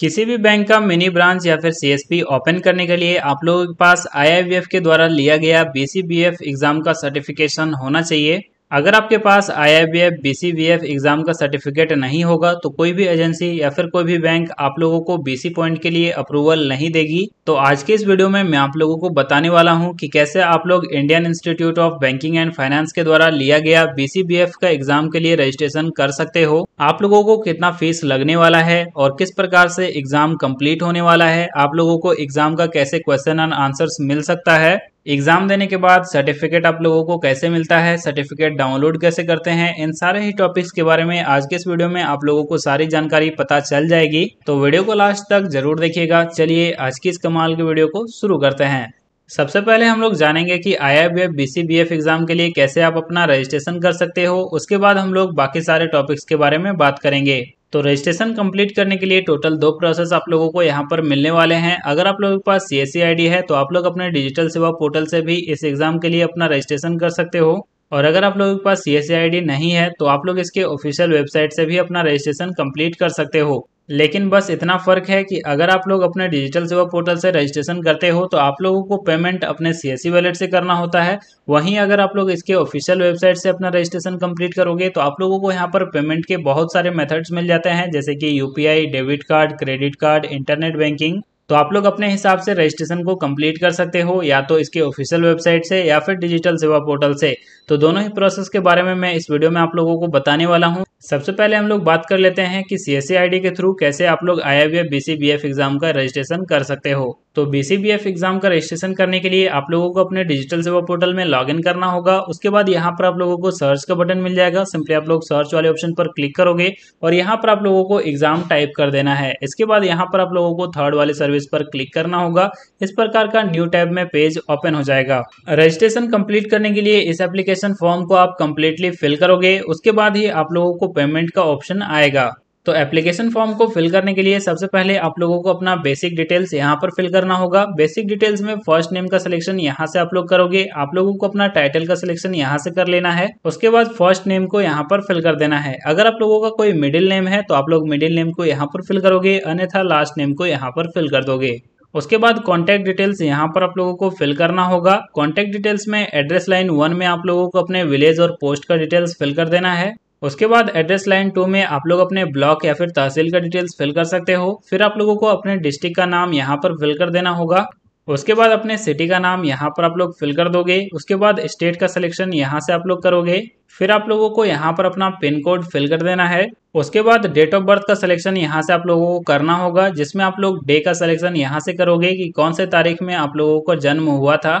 किसी भी बैंक का मिनी ब्रांच या फिर सीएसपी ओपन करने के लिए आप लोगों के पास आईआईबीएफ के द्वारा लिया गया बीसीबीएफ एग्जाम का सर्टिफिकेशन होना चाहिए अगर आपके पास I I B F B C B F exam का सर्टिफिकेट नहीं होगा तो कोई भी एजेंसी या फिर कोई भी बैंक आप लोगों को बी पॉइंट के लिए अप्रूवल नहीं देगी तो आज के इस वीडियो में मैं आप लोगों को बताने वाला हूं कि कैसे आप लोग Indian Institute of Banking and Finance के द्वारा लिया गया बी सी बी एफ का एग्ज़ाम के लिए रजिस्ट्रेशन कर सकते हो आप लोगों को कितना फीस लगने वाला है और किस प्रकार से एग्ज़ाम कम्प्लीट होने वाला है आप लोगों को एग्ज़ाम का कैसे क्वेश्चन एंड आंसर मिल सकता है एग्ज़ाम देने के बाद सर्टिफिकेट आप लोगों को कैसे मिलता है सर्टिफिकेट डाउनलोड कैसे करते हैं इन सारे ही टॉपिक्स के बारे में आज के इस वीडियो में आप लोगों को सारी जानकारी पता चल जाएगी तो वीडियो को लास्ट तक जरूर देखिएगा चलिए आज की इस कमाल की वीडियो को शुरू करते हैं सबसे पहले हम लोग जानेंगे कि I I B F B C B F exam के लिए कैसे आप अपना रजिस्ट्रेशन कर सकते हो उसके बाद हम लोग बाकी सारे टॉपिक्स के बारे में बात करेंगे तो रजिस्ट्रेशन कंप्लीट करने के लिए टोटल दो प्रोसेस आप लोगों को यहाँ पर मिलने वाले हैं अगर आप लोगों के पास सी एस e है तो आप लोग अपने डिजिटल सेवा पोर्टल से भी इस एग्ज़ाम के लिए अपना रजिस्ट्रेशन कर सकते हो और अगर आप लोगों के पास सी एस आई डी नहीं है तो आप लोग इसके ऑफिशियल वेबसाइट से भी अपना रजिस्ट्रेशन कंप्लीट कर सकते हो लेकिन बस इतना फ़र्क है कि अगर आप लोग अपने डिजिटल सेवा पोर्टल से रजिस्ट्रेशन करते हो तो आप लोगों को पेमेंट अपने सी एस वैलेट से करना होता है वहीं अगर आप लोग इसके ऑफिशियल वेबसाइट से अपना रजिस्ट्रेशन कंप्लीट करोगे तो आप लोगों को यहाँ पर पेमेंट के बहुत सारे मेथड्स मिल जाते हैं जैसे कि UPI debit card credit card internet banking तो आप लोग अपने हिसाब से रजिस्ट्रेशन को कंप्लीट कर सकते हो या तो इसके ऑफिशियल वेबसाइट से या फिर डिजिटल सेवा पोर्टल से तो दोनों ही प्रोसेस के बारे में मैं इस वीडियो में आप लोगों को बताने वाला हूँ सबसे पहले हम लोग बात कर लेते हैं कि सी एस e के थ्रू कैसे आप लोग आई आई बी एग्जाम का रजिस्ट्रेशन कर सकते हो तो बीसीबीएफ एग्जाम का रजिस्ट्रेशन करने के लिए आप लोगों को अपने डिजिटल सेवा पोर्टल में लॉगिन करना होगा उसके बाद यहाँ पर आप लोगों को सर्च का बटन मिल जाएगा सिंपली आप लोग सर्च वाले ऑप्शन पर क्लिक करोगे और यहाँ पर आप लोगों को एग्जाम टाइप कर देना है इसके बाद यहाँ पर आप लोगों को थर्ड वाले सर्विस पर क्लिक करना होगा इस प्रकार का न्यू टैब में पेज ओपन हो जाएगा रजिस्ट्रेशन कम्प्लीट करने के लिए इस एप्लीकेशन फॉर्म को आप कम्प्लीटली फिल करोगे उसके बाद ही आप लोगों को पेमेंट का ऑप्शन आएगा तो एप्लीकेशन फॉर्म को फिल करने के लिए सबसे पहले आप लोगों को अपना बेसिक डिटेल्स यहाँ पर फिल करना होगा बेसिक डिटेल्स में फर्स्ट नेम का सिलेक्शन यहाँ से आप लोग करोगे आप लोगों को अपना टाइटल का सिलेक्शन यहाँ से कर लेना है उसके बाद फर्स्ट नेम को यहाँ पर फिल कर देना है अगर आप लोगों का कोई मिडिल नेम है तो आप लोग मिडिल नेम को यहाँ पर फिल करोगे अन्यथा लास्ट नेम को यहाँ पर फिल कर दोगे उसके बाद कॉन्टैक्ट डिटेल्स यहाँ पर आप लोगों को फिल करना होगा कॉन्टैक्ट डिटेल्स में एड्रेस लाइन वन में आप लोगों को अपने विलेज और पोस्ट का डिटेल्स फिल कर देना है उसके बाद एड्रेस लाइन टू में आप लोग अपने ब्लॉक या फिर तहसील का डिटेल्स फिल कर सकते हो फिर आप लोगों को अपने डिस्ट्रिक्ट का नाम यहाँ पर फिल कर देना होगा उसके बाद अपने सिटी का नाम यहाँ पर आप लोग फिल कर दोगे उसके बाद स्टेट का सिलेक्शन यहाँ से आप लोग करोगे फिर आप लोगों को यहाँ पर अपना पिन कोड फिल कर देना है उसके बाद डेट ऑफ बर्थ का सिलेक्शन यहाँ से आप लोगों को करना होगा जिसमें आप लोग डे का सिलेक्शन यहाँ से करोगे कि कौन से तारीख में आप लोगों का जन्म हुआ था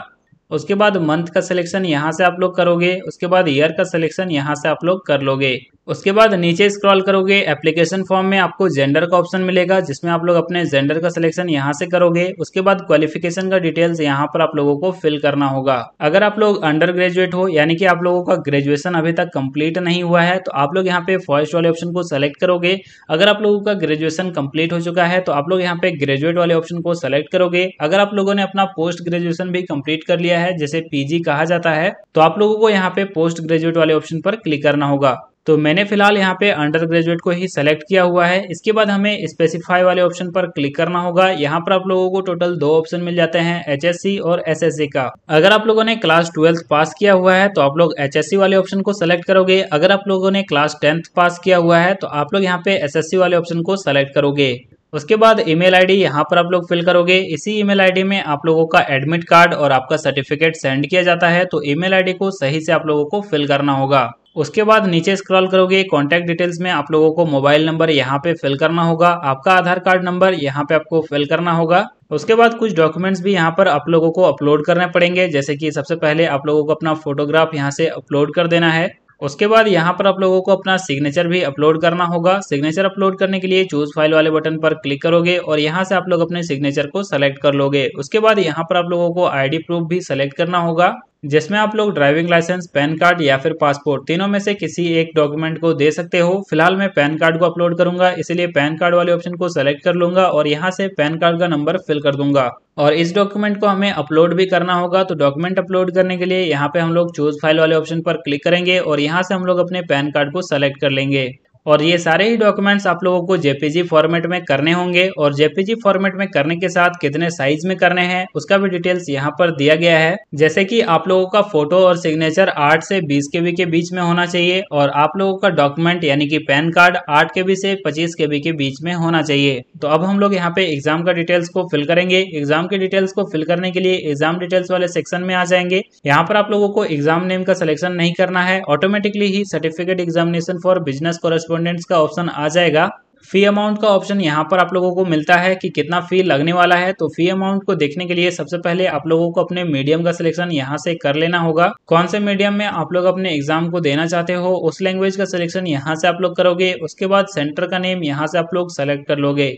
उसके बाद मंथ का सिलेक्शन यहाँ से आप लोग करोगे उसके बाद ईयर का सिलेक्शन यहाँ से आप लोग कर लोगे उसके बाद नीचे स्क्रॉल करोगे एप्लीकेशन फॉर्म में आपको जेंडर का ऑप्शन मिलेगा जिसमें आप लोग अपने जेंडर का सिलेक्शन यहाँ से करोगे उसके बाद क्वालिफिकेशन का डिटेल्स यहाँ पर आप लोगों को फिल करना होगा अगर आप लोग अंडर ग्रेजुएट हो यानी कि आप लोगों का ग्रेजुएशन अभी तक कम्प्लीट नहीं हुआ है तो आप लोग यहाँ पे फर्स्ट वाले ऑप्शन को सेलेक्ट करोगे अगर आप लोगों का ग्रेजुएशन कम्प्लीट हो चुका है तो आप लोग यहाँ पे ग्रेजुएट वाले ऑप्शन को सेलेक्ट करोगे अगर आप लोगों ने अपना पोस्ट ग्रेजुएशन भी कम्प्लीट कर लिया है जैसे पीजी कहा जाता है तो आप लोगों को यहाँ पे पोस्ट ग्रेजुएट वाले ऑप्शन पर क्लिक करना होगा तो मैंने फिलहाल यहाँ पे अंडर ग्रेजुएट को ही सेलेक्ट किया हुआ है इसके बाद हमें स्पेसिफाई वाले ऑप्शन पर क्लिक करना होगा यहाँ पर आप लोगों को टोटल दो ऑप्शन मिल जाते हैं एचएससी और एसएससी का अगर आप लोगों ने क्लास ट्वेल्थ पास किया हुआ है तो आप लोग एचएससी वाले ऑप्शन को सेलेक्ट करोगे अगर आप लोगों ने क्लास टेंथ पास किया हुआ है तो आप लोग यहाँ पे एस वाले ऑप्शन को सेलेक्ट करोगे उसके बाद ईमेल आईडी यहाँ पर आप लोग फिल करोगे इसी ईमेल आईडी में आप लोगों का एडमिट कार्ड और आपका सर्टिफिकेट सेंड किया जाता है तो ईमेल आईडी को सही से आप लोगों को फिल करना होगा उसके बाद नीचे स्क्रॉल करोगे कॉन्टैक्ट डिटेल्स में आप लोगों को मोबाइल नंबर यहाँ पे फिल करना होगा आपका आधार कार्ड नंबर यहाँ पे आपको फिल करना होगा उसके बाद कुछ डॉक्यूमेंट्स भी यहाँ पर आप लोगों को अपलोड करने पड़ेंगे जैसे कि सबसे पहले आप लोगों को अपना फोटोग्राफ यहाँ से अपलोड कर देना है उसके बाद यहाँ पर आप लोगों को अपना सिग्नेचर भी अपलोड करना होगा सिग्नेचर अपलोड करने के लिए चूज फाइल वाले बटन पर क्लिक करोगे और यहाँ से आप लोग अपने सिग्नेचर को सेलेक्ट कर लोगे उसके बाद यहाँ पर आप लोगों को आईडी प्रूफ भी सेलेक्ट करना होगा जिसमें आप लोग ड्राइविंग लाइसेंस पैन कार्ड या फिर पासपोर्ट तीनों में से किसी एक डॉक्यूमेंट को दे सकते हो फिलहाल मैं पैन कार्ड को अपलोड करूंगा इसलिए पैन कार्ड वाले ऑप्शन को सेलेक्ट कर लूंगा और यहाँ से पैन कार्ड का नंबर फिल कर दूंगा और इस डॉक्यूमेंट को हमें अपलोड भी करना होगा तो डॉक्यूमेंट अपलोड करने के लिए यहाँ पे हम लोग चूज फाइल वाले ऑप्शन पर क्लिक करेंगे और यहाँ से हम लोग अपने पैन कार्ड को सेलेक्ट कर लेंगे और ये सारे ही डॉक्यूमेंट्स आप लोगों को जेपीजी फॉर्मेट में करने होंगे और जेपीजी फॉर्मेट में करने के साथ कितने साइज में करने हैं उसका भी डिटेल्स यहाँ पर दिया गया है जैसे कि आप लोगों का फोटो और सिग्नेचर आठ से बीस के के बीच में होना चाहिए और आप लोगों का डॉक्यूमेंट यानी कि पैन कार्ड आठ के से पच्चीस के के बीच में होना चाहिए तो अब हम लोग यहाँ पे एग्जाम का डिटेल्स को फिल करेंगे एग्जाम के डिटेल्स को फिल करने के लिए एग्जाम डिटेल्स वाले सेक्शन में आ जाएंगे यहाँ पर आप लोगों को एग्जाम नेम का सिलेक्शन नहीं करना है ऑटोमेटिकली ही certificate examination for business correspondents का ऑप्शन आ जाएगा फ़ी अमाउंट का ऑप्शन यहाँ पर आप लोगों को मिलता है कि कितना फ़ी लगने वाला है तो फ़ी अमाउंट को देखने के लिए सबसे पहले आप लोगों को अपने मीडियम का सिलेक्शन यहाँ से कर लेना होगा कौन से मीडियम में आप लोग अपने एग्जाम को देना चाहते हो उस लैंग्वेज का सिलेक्शन यहाँ से आप लोग करोगे उसके बाद सेंटर का नेम यहाँ से आप लोग सेलेक्ट कर लोगे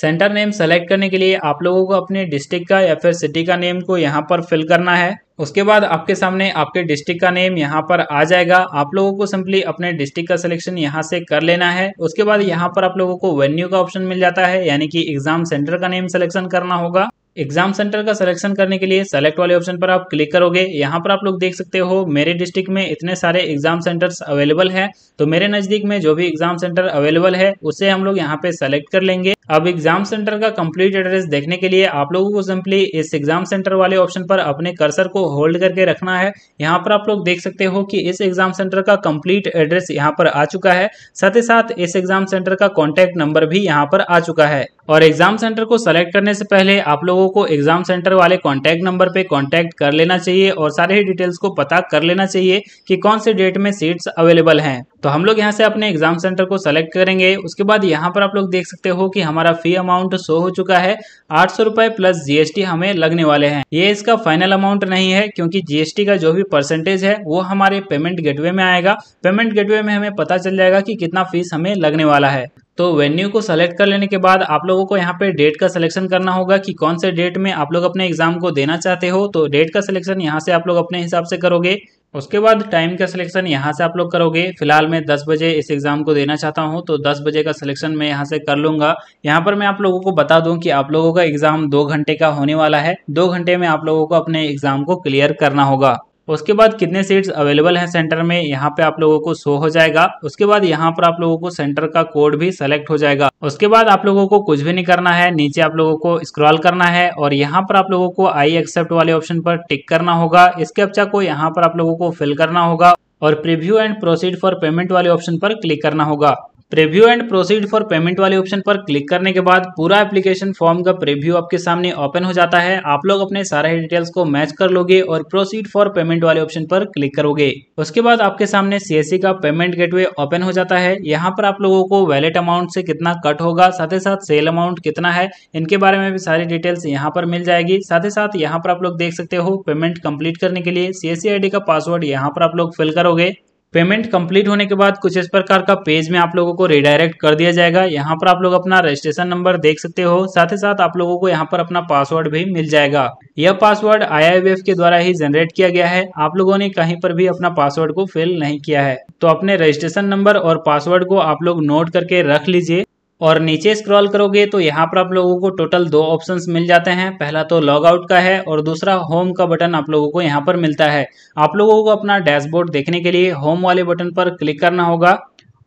सेंटर नेम सेलेक्ट करने के लिए आप लोगों को अपने डिस्ट्रिक्ट का या फिर सिटी का नेम को यहाँ पर फिल करना है उसके बाद आपके सामने आपके डिस्ट्रिक्ट का नेम यहाँ पर आ जाएगा आप लोगों को सिंपली अपने डिस्ट्रिक्ट का सिलेक्शन यहाँ से कर लेना है उसके बाद यहाँ पर आप लोगों को वेन्यू का ऑप्शन मिल जाता है यानी कि एग्जाम सेंटर का नेम सिलेक्शन करना होगा एग्जाम सेंटर का सिलेक्शन करने के लिए सेलेक्ट वाले ऑप्शन पर आप क्लिक करोगे यहाँ पर आप लोग देख सकते हो मेरे डिस्ट्रिक्ट में इतने सारे एग्जाम सेंटर्स अवेलेबल हैं तो मेरे नज़दीक में जो भी एग्जाम सेंटर अवेलेबल है उसे हम लोग यहाँ पे सेलेक्ट कर लेंगे अब एग्जाम सेंटर का कंप्लीट एड्रेस देखने के लिए आप लोगों को सिंपली इस एग्जाम सेंटर वाले ऑप्शन पर अपने कर्सर को होल्ड करके रखना है यहाँ पर आप लोग देख सकते हो कि इस एग्जाम सेंटर का कंप्लीट एड्रेस यहाँ पर आ चुका है साथ ही साथ इस एग्जाम सेंटर का कॉन्टेक्ट नंबर भी यहाँ पर आ चुका है और एग्जाम सेंटर को सेलेक्ट करने से पहले आप लोगों लोगों को एग्जाम सेंटर वाले कॉन्टैक्ट नंबर पे कॉन्टैक्ट कर लेना चाहिए और सारे ही डिटेल्स को पता कर लेना चाहिए कि कौन से डेट में सीट्स अवेलेबल हैं तो हम लोग यहाँ से अपने एग्जाम सेंटर को सेलेक्ट करेंगे उसके बाद यहाँ पर आप लोग देख सकते हो कि हमारा फी अमाउंट शो हो चुका है आठ सौ रुपए प्लस जीएसटी हमें लगने वाले हैं ये इसका फाइनल अमाउंट नहीं है क्योंकि जीएसटी का जो भी परसेंटेज है वो हमारे पेमेंट गेटवे में आएगा पेमेंट गेटवे में हमें पता चल जाएगा कि कितना फीस हमें लगने वाला है तो वेन्यू को सेलेक्ट कर लेने के बाद आप लोगों को यहाँ पे डेट का सिलेक्शन करना होगा कि कौन से डेट में आप लोग अपने एग्जाम को देना चाहते हो तो डेट का सिलेक्शन यहाँ से आप लोग अपने हिसाब से करोगे उसके बाद टाइम का सिलेक्शन यहाँ से आप लोग करोगे फिलहाल मैं 10 बजे इस एग्ज़ाम को देना चाहता हूँ तो 10 बजे का सिलेक्शन मैं यहाँ से कर लूंगा यहाँ पर मैं आप लोगों को बता दूँ कि आप लोगों का एग्ज़ाम दो घंटे का होने वाला है दो घंटे में आप लोगों को अपने एग्ज़ाम को क्लियर करना होगा उसके बाद कितने सीट्स अवेलेबल हैं सेंटर में यहाँ पे आप लोगों को शो हो जाएगा उसके बाद यहाँ पर आप लोगों को सेंटर का कोड भी सेलेक्ट हो जाएगा उसके बाद आप लोगों को कुछ भी नहीं करना है नीचे आप लोगों को स्क्रॉल करना है और यहाँ पर आप लोगों को आई एक्सेप्ट वाले ऑप्शन पर टिक करना होगा इसके अपचा को यहाँ पर आप लोगों को फिल करना होगा और preview and proceed for payment वाले ऑप्शन पर क्लिक करना होगा preview and proceed for payment वाले ऑप्शन पर क्लिक करने के बाद पूरा एप्लीकेशन फॉर्म का प्रीव्यू आपके सामने ओपन हो जाता है आप लोग अपने सारे डिटेल्स को मैच कर लोगे और प्रोसीड फॉर पेमेंट वाले ऑप्शन पर क्लिक करोगे उसके बाद आपके सामने सीएससी का पेमेंट गेटवे ओपन हो जाता है यहाँ पर आप लोगों को वैलेट अमाउंट से कितना कट होगा साथ ही साथ सेल अमाउंट कितना है इनके बारे में भी सारी डिटेल्स यहाँ पर मिल जाएगी साथ ही साथ यहाँ पर आप लोग देख सकते हो पेमेंट कम्प्लीट करने के लिए सीएससी आईडी का पासवर्ड यहाँ पर आप लोग फिल करोगे पेमेंट कंप्लीट होने के बाद कुछ इस प्रकार का पेज में आप लोगों को रिडायरेक्ट कर दिया जाएगा यहाँ पर आप लोग अपना रजिस्ट्रेशन नंबर देख सकते हो साथ ही साथ आप लोगों को यहाँ पर अपना पासवर्ड भी मिल जाएगा यह पासवर्ड आई के द्वारा ही जनरेट किया गया है आप लोगों ने कहीं पर भी अपना पासवर्ड को फिल नहीं किया है तो अपने रजिस्ट्रेशन नंबर और पासवर्ड को आप लोग नोट करके रख लीजिए और नीचे स्क्रॉल करोगे तो यहाँ पर आप लोगों को टोटल दो ऑप्शंस मिल जाते हैं पहला तो लॉग आउट का है और दूसरा होम का बटन आप लोगों को यहाँ पर मिलता है आप लोगों को अपना डैशबोर्ड देखने के लिए होम वाले बटन पर क्लिक करना होगा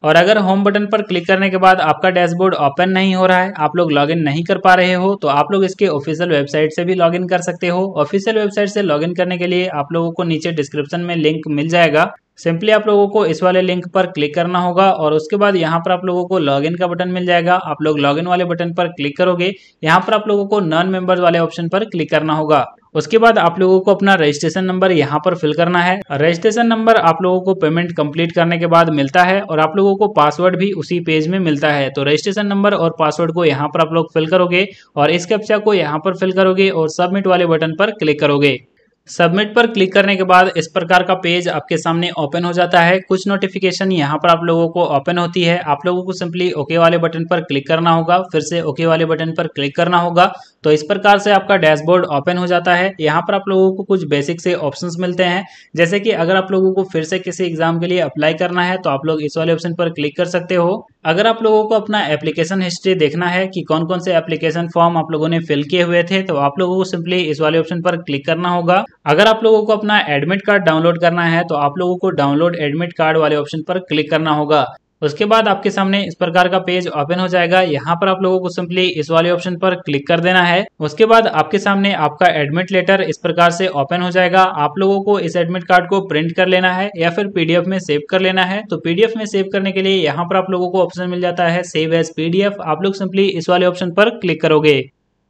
और अगर होम बटन पर क्लिक करने के बाद आपका डैशबोर्ड ओपन नहीं हो रहा है आप लोग लॉगिन नहीं कर पा रहे हो तो आप लोग इसके ऑफिशियल वेबसाइट से भी लॉगिन कर सकते हो ऑफिशियल वेबसाइट से लॉगिन करने के लिए आप लोगों को नीचे डिस्क्रिप्शन में लिंक मिल जाएगा सिंपली आप लोगों को इस वाले लिंक पर क्लिक करना होगा और उसके बाद यहाँ पर आप लोगों को लॉगिन का बटन मिल जाएगा आप लोग लॉगिन वाले बटन पर क्लिक करोगे यहाँ पर आप लोगों को नॉन मेंबर्स वाले ऑप्शन पर क्लिक करना होगा उसके बाद आप लोगों को अपना रजिस्ट्रेशन नंबर यहाँ पर फिल करना है रजिस्ट्रेशन नंबर आप लोगों को पेमेंट कंप्लीट करने के बाद मिलता है और आप लोगों को पासवर्ड भी उसी पेज में मिलता है तो रजिस्ट्रेशन नंबर और पासवर्ड को यहाँ पर आप लोग फिल करोगे और इस कप्चा को यहाँ पर फिल करोगे और सबमिट वाले बटन पर क्लिक करोगे सबमिट पर क्लिक करने के बाद इस प्रकार का पेज आपके सामने ओपन हो जाता है कुछ नोटिफिकेशन यहाँ पर आप लोगों को ओपन होती है आप लोगों को सिंपली ओके वाले बटन पर क्लिक करना होगा फिर से ओके वाले बटन पर क्लिक करना होगा तो इस प्रकार से आपका डैशबोर्ड ओपन हो जाता है यहाँ पर आप लोगों को कुछ बेसिक से ऑप्शंस मिलते हैं जैसे कि अगर आप लोगों को फिर से किसी एग्जाम के लिए अप्लाई करना है तो आप लोग इस वाले ऑप्शन पर क्लिक कर सकते हो अगर आप लोगों को अपना एप्लीकेशन हिस्ट्री देखना है कि कौन कौन से एप्लीकेशन फॉर्म आप लोगों ने फिल किए हुए थे तो आप लोगों को सिंपली इस वाले ऑप्शन पर क्लिक करना होगा अगर आप लोगों को अपना एडमिट कार्ड डाउनलोड करना है तो आप लोगों को डाउनलोड एडमिट कार्ड वाले ऑप्शन पर क्लिक करना होगा उसके बाद आपके सामने इस प्रकार का पेज ओपन हो जाएगा यहाँ पर आप लोगों को सिंपली इस वाले ऑप्शन पर क्लिक कर देना है उसके बाद आपके सामने आपका एडमिट लेटर इस प्रकार से ओपन हो जाएगा आप लोगों को इस एडमिट कार्ड को प्रिंट कर लेना है या फिर पीडीएफ में सेव कर लेना है तो पीडीएफ में सेव करने के लिए यहाँ पर आप लोगों को ऑप्शन मिल जाता है सेव एज पीडीएफ आप लोग सिंपली इस वाले ऑप्शन पर क्लिक करोगे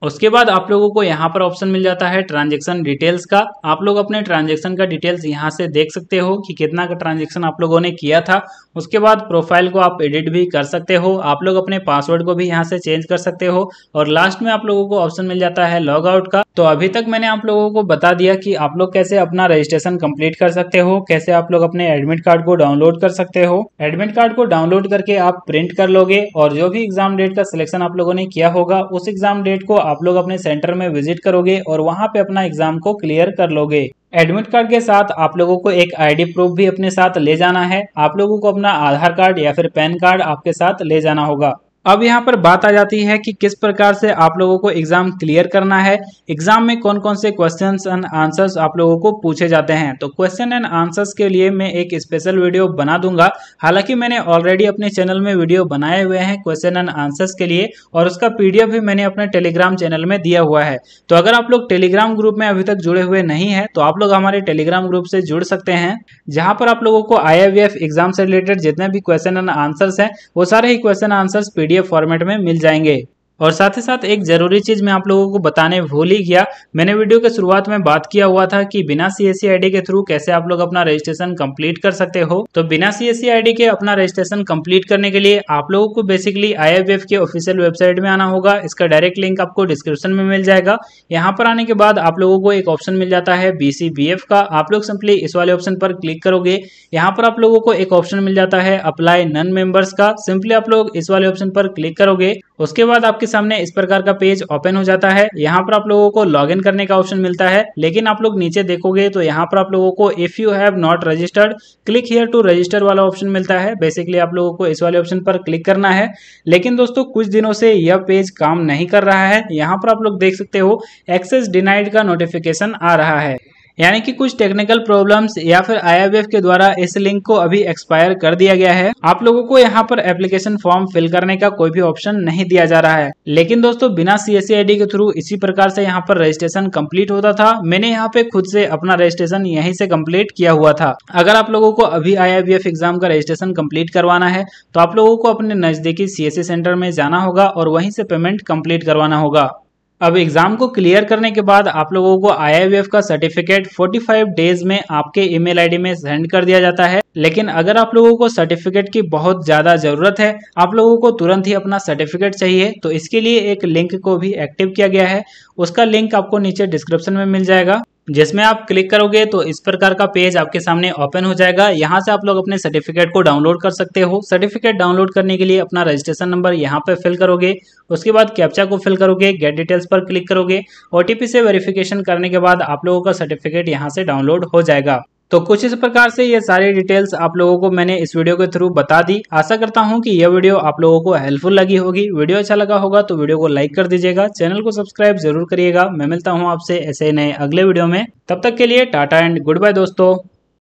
उसके बाद आप लोगों को यहाँ पर ऑप्शन मिल जाता है ट्रांजेक्शन डिटेल्स का आप लोग अपने ट्रांजेक्शन का डिटेल्स यहाँ से देख सकते हो कि कितना का ट्रांजेक्शन आप लोगों ने किया था उसके बाद प्रोफाइल को आप एडिट भी कर सकते हो आप लोग अपने पासवर्ड को भी यहाँ से चेंज कर सकते हो और लास्ट में आप लोगों को ऑप्शन मिल जाता है लॉग आउट का तो अभी तक मैंने आप लोगों को बता दिया कि आप लोग कैसे अपना रजिस्ट्रेशन कंप्लीट कर सकते हो कैसे आप लोग अपने एडमिट कार्ड को डाउनलोड कर सकते हो एडमिट कार्ड को डाउनलोड करके आप प्रिंट कर लोगे और जो भी एग्जाम डेट का सिलेक्शन आप लोगों ने किया होगा उस एग्जाम डेट को आप लोग अपने सेंटर में विजिट करोगे और वहाँ पे अपना एग्जाम को क्लियर कर लोगे एडमिट कार्ड के साथ आप लोगों को एक आईडी प्रूफ भी अपने साथ ले जाना है आप लोगों को अपना आधार कार्ड या फिर पैन कार्ड आपके साथ ले जाना होगा अब यहाँ पर बात आ जाती है कि किस प्रकार से आप लोगों को एग्जाम क्लियर करना है एग्जाम में कौन कौन से क्वेश्चन एंड आंसर्स आप लोगों को पूछे जाते हैं तो क्वेश्चन एंड आंसर्स के लिए मैं एक स्पेशल वीडियो बना दूंगा हालांकि मैंने ऑलरेडी अपने चैनल में वीडियो बनाए हुए हैं क्वेश्चन एंड आंसर्स के लिए और उसका पीडीएफ भी मैंने अपने टेलीग्राम चैनल में दिया हुआ है तो अगर आप लोग टेलीग्राम ग्रुप में अभी तक जुड़े हुए नहीं है तो आप लोग हमारे टेलीग्राम ग्रुप से जुड़ सकते हैं जहाँ पर आप लोगों को आई एग्जाम से रिलेटेड जितने भी क्वेश्चन एंड आंसर्स है वो सारे ही क्वेश्चन आंसर्स पीडीएफ फॉर्मेट में मिल जाएंगे और साथ ही साथ एक ज़रूरी चीज़ मैं आप लोगों को बताने भूल ही गया मैंने वीडियो के शुरुआत में बात किया हुआ था कि बिना सी एस आईडी के थ्रू कैसे आप लोग अपना रजिस्ट्रेशन कंप्लीट कर सकते हो तो बिना सी एस आईडी के अपना रजिस्ट्रेशन कंप्लीट करने के लिए आप लोगों को बेसिकली आई के ऑफिशियल वेबसाइट में आना होगा इसका डायरेक्ट लिंक आपको डिस्क्रिप्शन में मिल जाएगा यहाँ पर आने के बाद आप लोगों को एक ऑप्शन मिल जाता है बी का आप लोग सिंपली इस वाले ऑप्शन पर क्लिक करोगे यहाँ पर आप लोगों को एक ऑप्शन मिल जाता है अप्लाई नन मेंबर्स का सिंपली आप लोग इस वाले ऑप्शन पर क्लिक करोगे उसके बाद आपके सामने इस प्रकार का पेज ओपन हो जाता है यहाँ पर आप लोगों को लॉग करने का ऑप्शन मिलता है लेकिन आप लोग नीचे देखोगे तो यहाँ पर आप लोगों को if you have not registered click here to register वाला ऑप्शन मिलता है बेसिकली आप लोगों को इस वाले ऑप्शन पर क्लिक करना है लेकिन दोस्तों कुछ दिनों से यह पेज काम नहीं कर रहा है यहाँ पर आप लोग देख सकते हो एक्सेस डिनाइड का नोटिफिकेशन आ रहा है यानी कि कुछ टेक्निकल प्रॉब्लम्स या फिर आई के द्वारा इस लिंक को अभी एक्सपायर कर दिया गया है आप लोगों को यहाँ पर एप्लीकेशन फॉर्म फिल करने का कोई भी ऑप्शन नहीं दिया जा रहा है लेकिन दोस्तों बिना सी आईडी e के थ्रू इसी प्रकार से यहाँ पर रजिस्ट्रेशन कंप्लीट होता था मैंने यहाँ पे खुद से अपना रजिस्ट्रेशन यही से कम्प्लीट किया हुआ था अगर आप लोगों को अभी आई एग्जाम का रजिस्ट्रेशन कम्प्लीट करवाना है तो आप लोगों को अपने नजदीकी सी सेंटर में जाना होगा और वहीं से पेमेंट कम्प्लीट करवाना होगा अब एग्जाम को क्लियर करने के बाद आप लोगों को आई का सर्टिफिकेट 45 डेज में आपके ईमेल आईडी में सेंड कर दिया जाता है लेकिन अगर आप लोगों को सर्टिफिकेट की बहुत ज्यादा जरूरत है आप लोगों को तुरंत ही अपना सर्टिफिकेट चाहिए तो इसके लिए एक लिंक को भी एक्टिव किया गया है उसका लिंक आपको नीचे डिस्क्रिप्शन में मिल जाएगा जिसमें आप क्लिक करोगे तो इस प्रकार का पेज आपके सामने ओपन हो जाएगा यहाँ से आप लोग अपने सर्टिफिकेट को डाउनलोड कर सकते हो सर्टिफिकेट डाउनलोड करने के लिए अपना रजिस्ट्रेशन नंबर यहाँ पर फिल करोगे उसके बाद कैप्चा को फिल करोगे गेट डिटेल्स पर क्लिक करोगे ओ से वेरिफिकेशन करने के बाद आप लोगों का सर्टिफिकेट यहाँ से डाउनलोड हो जाएगा तो कुछ इस प्रकार से ये सारी डिटेल्स आप लोगों को मैंने इस वीडियो के थ्रू बता दी आशा करता हूँ कि यह वीडियो आप लोगों को हेल्पफुल लगी होगी वीडियो अच्छा लगा होगा तो वीडियो को लाइक कर दीजिएगा चैनल को सब्सक्राइब जरूर करिएगा मैं मिलता हूँ आपसे ऐसे नए अगले वीडियो में तब तक के लिए टाटा एंड गुड बाय दोस्तों